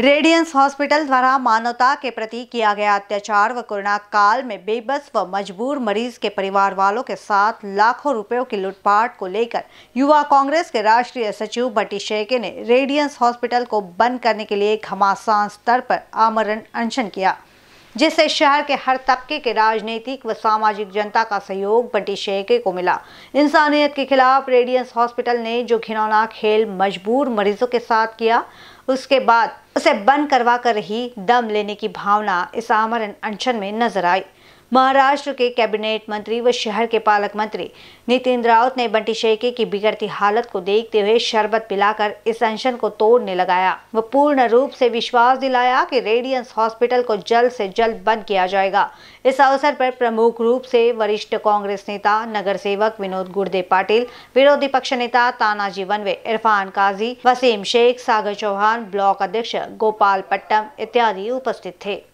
radiance hospital द्वारा मानवता के प्रति किया गया अत्याचार व कोरोना काल में बेबस व मजबूर मरीज के परिवार वालों के साथ लाखों रुपयों की लूटपाट को लेकर युवा कांग्रेस के राष्ट्रीय सचिव बटी शेके ने रेडियंस हॉस्पिटल को बंद करने के लिए घमासान स्तर पर आमरण अनशन किया जिससे शहर के हर तबके के राजनीतिक व सामाजिक जनता का सहयोग बटी शेके को मिला इंसानियत के खिलाफ रेडियंस हॉस्पिटल ने जो घिनौना खेल मजबूर मरीजों के साथ किया उसके बाद उसे बंद करवा कर ही दम लेने की भावना इस आमरण अनशन में नजर आई महाराष्ट्र के कैबिनेट मंत्री व शहर के पालक मंत्री नितिन राउत ने बंटी शेखे की बिगड़ती हालत को देखते हुए शरबत पिलाकर इस अनशन को तोड़ने लगाया व पूर्ण रूप से विश्वास दिलाया कि रेडियंस हॉस्पिटल को जल्द से जल्द बंद किया जाएगा इस अवसर पर प्रमुख रूप से वरिष्ठ कांग्रेस नेता नगर सेवक विनोद गुर्दे पाटिल विरोधी पक्ष नेता तानाजी वनवे इरफान काजी वसीम शेख सागर चौहान ब्लॉक अध्यक्ष गोपाल पट्टम इत्यादि उपस्थित थे